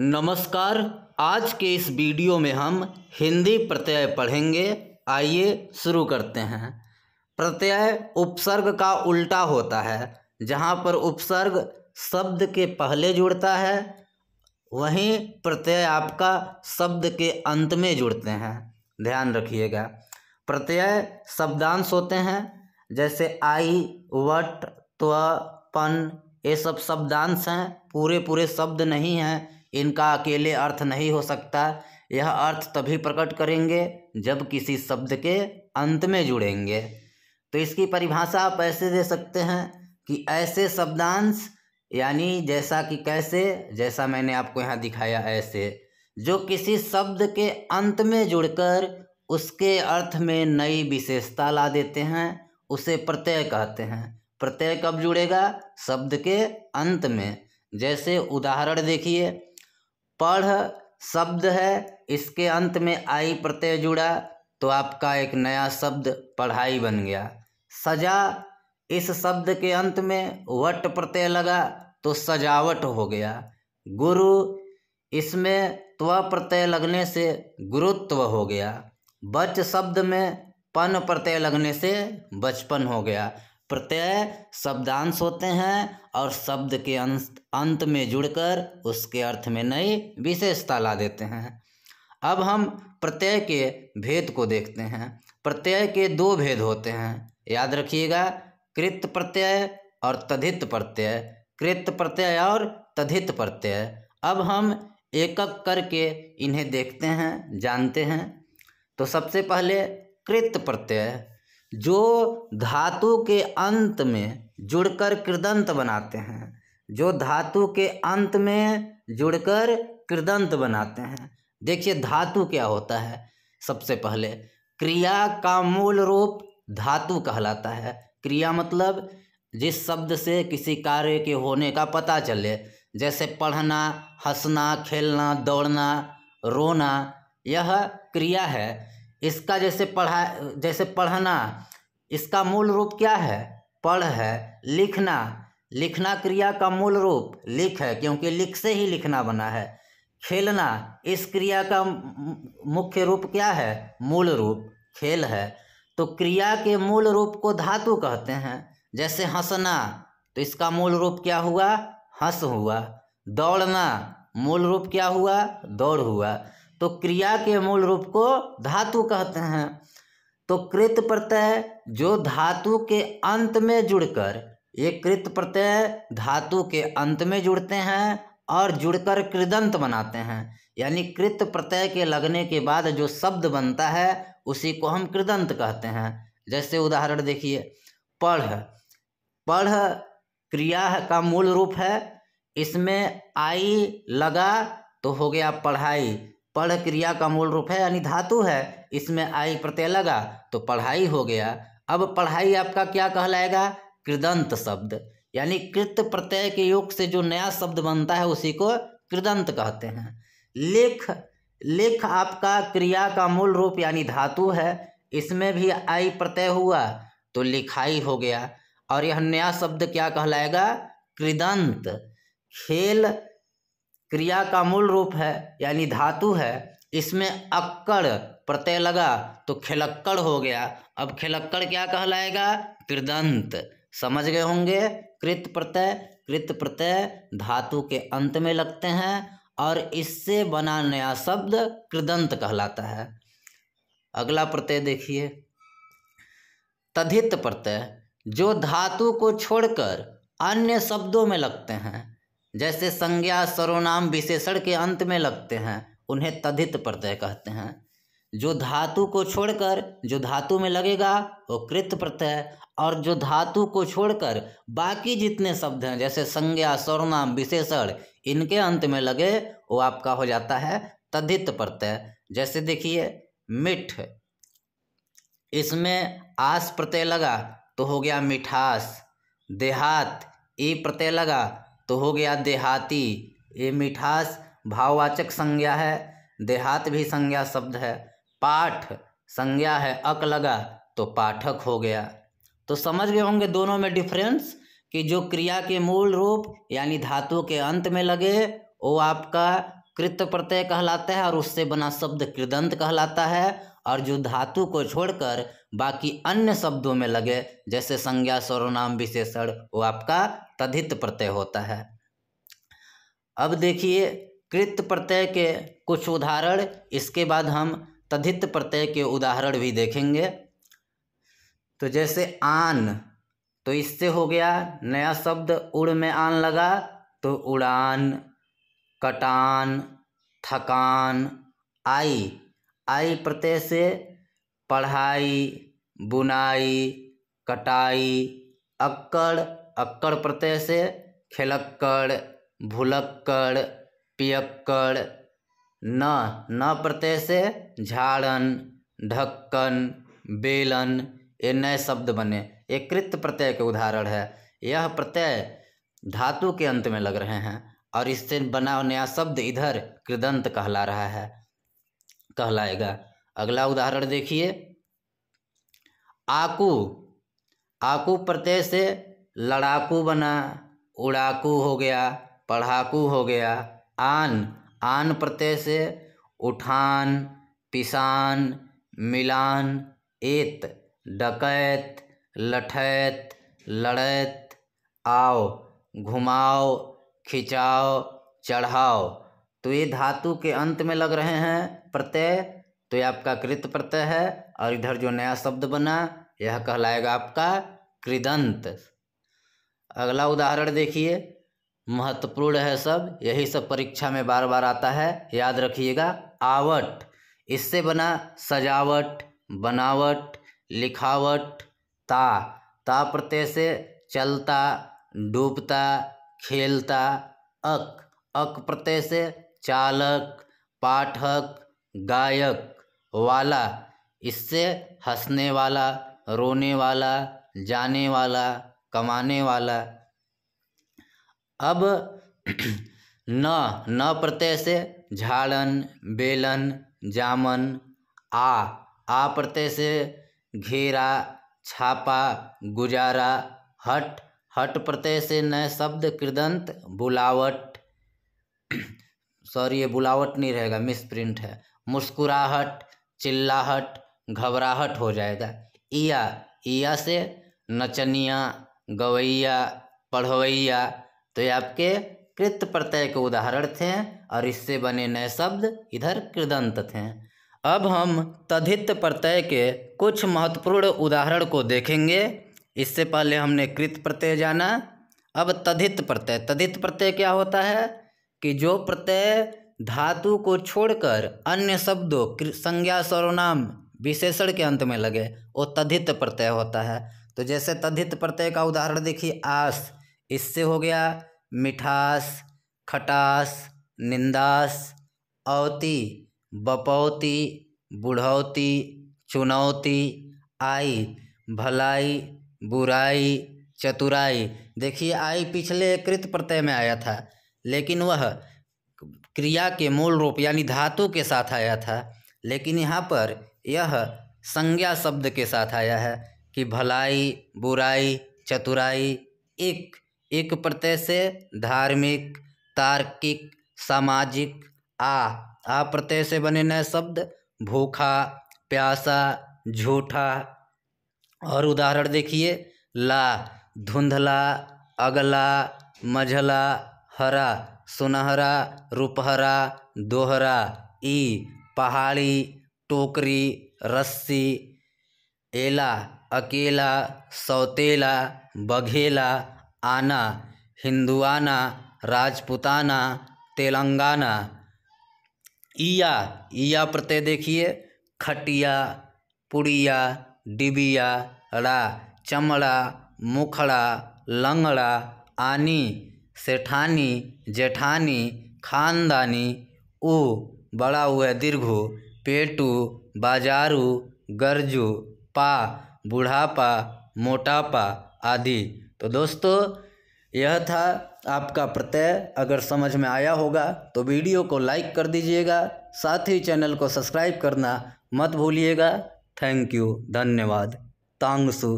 नमस्कार आज के इस वीडियो में हम हिंदी प्रत्यय पढ़ेंगे आइए शुरू करते हैं प्रत्यय उपसर्ग का उल्टा होता है जहाँ पर उपसर्ग शब्द के पहले जुड़ता है वहीं प्रत्यय आपका शब्द के अंत में जुड़ते हैं ध्यान रखिएगा प्रत्यय शब्दांश होते हैं जैसे आई वट त्व पन ये सब शब्दांश हैं पूरे पूरे शब्द नहीं हैं इनका अकेले अर्थ नहीं हो सकता यह अर्थ तभी प्रकट करेंगे जब किसी शब्द के अंत में जुड़ेंगे तो इसकी परिभाषा आप ऐसे दे सकते हैं कि ऐसे शब्दांश यानी जैसा कि कैसे जैसा मैंने आपको यहाँ दिखाया ऐसे जो किसी शब्द के अंत में जुड़कर उसके अर्थ में नई विशेषता ला देते हैं उसे प्रत्यय कहते हैं प्रत्यय कब जुड़ेगा शब्द के अंत में जैसे उदाहरण देखिए पढ़ शब्द है इसके अंत में आई प्रत्यय जुड़ा तो आपका एक नया शब्द पढ़ाई बन गया सजा इस शब्द के अंत में वट प्रत्यय लगा तो सजावट हो गया गुरु इसमें त्व प्रत्यय लगने से गुरुत्व हो गया बच शब्द में पन प्रत्यय लगने से बचपन हो गया प्रत्यय शब्दांश होते हैं और शब्द के अंत अंत में जुड़कर उसके अर्थ में नई विशेषता ला देते हैं अब हम प्रत्यय के भेद को देखते हैं प्रत्यय के दो भेद होते हैं याद रखिएगा कृत प्रत्यय और तथित प्रत्यय कृत प्रत्यय और तथित प्रत्यय अब हम एक एक करके इन्हें देखते हैं जानते हैं तो सबसे पहले कृत प्रत्यय जो धातु के अंत में जुड़कर कृदंत बनाते हैं जो धातु के अंत में जुड़कर कृदंत बनाते हैं देखिए धातु क्या होता है सबसे पहले क्रिया का मूल रूप धातु कहलाता है क्रिया मतलब जिस शब्द से किसी कार्य के होने का पता चले जैसे पढ़ना हंसना खेलना दौड़ना रोना यह क्रिया है इसका जैसे पढ़ा जैसे पढ़ना इसका मूल रूप क्या है पढ़ है लिखना लिखना क्रिया का मूल रूप लिख है क्योंकि लिख से ही लिखना बना है खेलना इस क्रिया का मुख्य रूप क्या है मूल रूप खेल है तो क्रिया के मूल रूप को धातु कहते हैं जैसे हंसना तो इसका मूल रूप क्या हुआ हंस हुआ दौड़ना मूल रूप क्या हुआ दौड़ हुआ तो क्रिया के मूल रूप को धातु कहते हैं तो कृत प्रत्यय जो धातु के अंत में जुड़कर ये कृत प्रत्यय धातु के अंत में जुड़ते हैं और जुड़कर कृदंत बनाते हैं यानी कृत प्रत्यय के लगने के बाद जो शब्द बनता है उसी को हम कृदंत कहते हैं जैसे उदाहरण देखिए पढ़ पढ़ क्रिया का मूल रूप है इसमें आई लगा तो हो गया पढ़ाई पढ़ क्रिया का मूल रूप है यानी धातु है इसमें आई प्रत्यय लगा तो पढ़ाई हो गया अब पढ़ाई आपका क्या कहलाएगा कृदंत शब्द यानी कृत प्रत्यय के योग से जो नया शब्द बनता है उसी को कृदंत कहते हैं लेख लेख आपका क्रिया का मूल रूप यानी धातु है इसमें भी आई प्रत्यय हुआ तो लिखाई हो गया और यह नया शब्द क्या कहलाएगा कृदंत खेल क्रिया का मूल रूप है यानी धातु है इसमें अक्कड़ प्रत्यय लगा तो खिलक्कड़ हो गया अब खिलक्कड़ क्या कहलाएगा कृदंत समझ गए होंगे कृत प्रत्यय कृत प्रत्यय धातु के अंत में लगते हैं और इससे बना नया शब्द कृदंत कहलाता है अगला प्रत्यय देखिए तधित प्रत्यय जो धातु को छोड़कर अन्य शब्दों में लगते हैं जैसे संज्ञा सर्वनाम विशेषण के अंत में लगते हैं उन्हें तदित प्रत्यय कहते हैं जो धातु को छोड़कर जो धातु में लगेगा वो कृत प्रत्यय और जो धातु को छोड़कर बाकी जितने शब्द हैं जैसे संज्ञा सर्वनाम विशेषण इनके अंत में लगे वो आपका हो जाता है तदित प्रत्यय जैसे देखिए मिठ इसमें आस प्रत्यय लगा तो हो गया मिठास देहात ई प्रत्यय लगा तो हो गया देहाती ये मिठास भाववाचक संज्ञा है देहात भी संज्ञा शब्द है पाठ संज्ञा है अक लगा तो पाठक हो गया तो समझ गए होंगे दोनों में डिफरेंस कि जो क्रिया के मूल रूप यानी धातु के अंत में लगे वो आपका कृत प्रत्यय कहलाता है और उससे बना शब्द कृदंत कहलाता है और जो धातु को छोड़कर बाकी अन्य शब्दों में लगे जैसे संज्ञा सर्वनाम विशेषण वो आपका तद्धित प्रत्यय होता है अब देखिए कृत प्रत्यय के कुछ उदाहरण इसके बाद हम तद्धित प्रत्यय के उदाहरण भी देखेंगे तो जैसे आन तो इससे हो गया नया शब्द उड़ में आन लगा तो उड़ान कटान थकान आई आई प्रत्यय से पढ़ाई बुनाई कटाई अक्कड़ अक्कड़ प्रत्यय से खेलक्कड़ भुलक्कड़ पियक्कड़ न न प्रत्यय से झाड़न ढक्कन बेलन ये नए शब्द बने ये कृत प्रत्यय के उदाहरण है यह प्रत्यय धातु के अंत में लग रहे हैं और इससे बना नया शब्द इधर कृदंत कहला रहा है कहलाएगा अगला उदाहरण देखिए आकू आकू प्रत्यय से लड़ाकू बना उड़ाकू हो गया पढ़ाकू हो गया आन आन प्रत्यय से उठान पिसान मिलान एत डकैत लठैत लड़ैत आओ घुमाओ खिंचाओ चढ़ाओ तो ये धातु के अंत में लग रहे हैं प्रत्यय तो ये आपका कृत प्रत्यय है और इधर जो नया शब्द बना यह कहलाएगा आपका कृदंत अगला उदाहरण देखिए महत्वपूर्ण है सब यही सब परीक्षा में बार बार आता है याद रखिएगा आवट इससे बना सजावट बनावट लिखावट ता ता प्रत्यय से चलता डूबता खेलता अक अक प्रत्यय से चालक पाठक गायक वाला इससे हंसने वाला रोने वाला जाने वाला कमाने वाला अब न न प्रत्यय से झाड़न बेलन जामन आ आ प्रत्यय से घेरा छापा गुजारा हट हट प्रत्यय से नए शब्द कृदंत बुलावट सॉरी ये बुलावट नहीं रहेगा मिस प्रिंट है मुस्कुराहट चिल्लाहट घबराहट हो जाएगा ईया इया से नचनिया गवैया पढ़वैया तो ये आपके कृत प्रत्यय के उदाहरण थे और इससे बने नए शब्द इधर कृदंत थे अब हम तद्धित प्रत्यय के कुछ महत्वपूर्ण उदाहरण को देखेंगे इससे पहले हमने कृत प्रत्यय जाना अब तद्धित प्रत्यय तद्धित प्रत्यय क्या होता है कि जो प्रत्यय धातु को छोड़कर अन्य शब्दों संज्ञा सर्वनाम विशेषण के अंत में लगे वो तद्धित प्रत्यय होता है तो जैसे तद्धित प्रत्यय का उदाहरण देखिए आस इससे हो गया मिठास खटास निंदास औती बपौती बुढ़ौती चुनौती आई भलाई बुराई चतुराई देखिए आई पिछले कृत प्रत्यय में आया था लेकिन वह क्रिया के मूल रूप यानी धातु के साथ आया था लेकिन यहाँ पर यह संज्ञा शब्द के साथ आया है कि भलाई बुराई चतुराई एक एक प्रत्यय से धार्मिक तार्किक सामाजिक आ आ प्रत्यय से बने नए शब्द भूखा प्यासा झूठा और उदाहरण देखिए ला धुंधला अगला मझला हरा सुनहरा रूपहरा दोहरा ई पहाड़ी टोकरी रस्सी एला अकेला सौतेला बघेला आना हिंदुआना राजपुताना तेलंगाना ईया ईया प्रत्यय देखिए खटिया पुड़िया डिबिया रा चमड़ा मुखड़ा लंगड़ा आनी सेठानी जेठानी खानदानी उ बड़ा हुआ दीर्घु पेटू बाजारू गरजू पा बुढ़ापा मोटापा आदि तो दोस्तों यह था आपका प्रत्यय अगर समझ में आया होगा तो वीडियो को लाइक कर दीजिएगा साथ ही चैनल को सब्सक्राइब करना मत भूलिएगा थैंक यू धन्यवाद तांगसु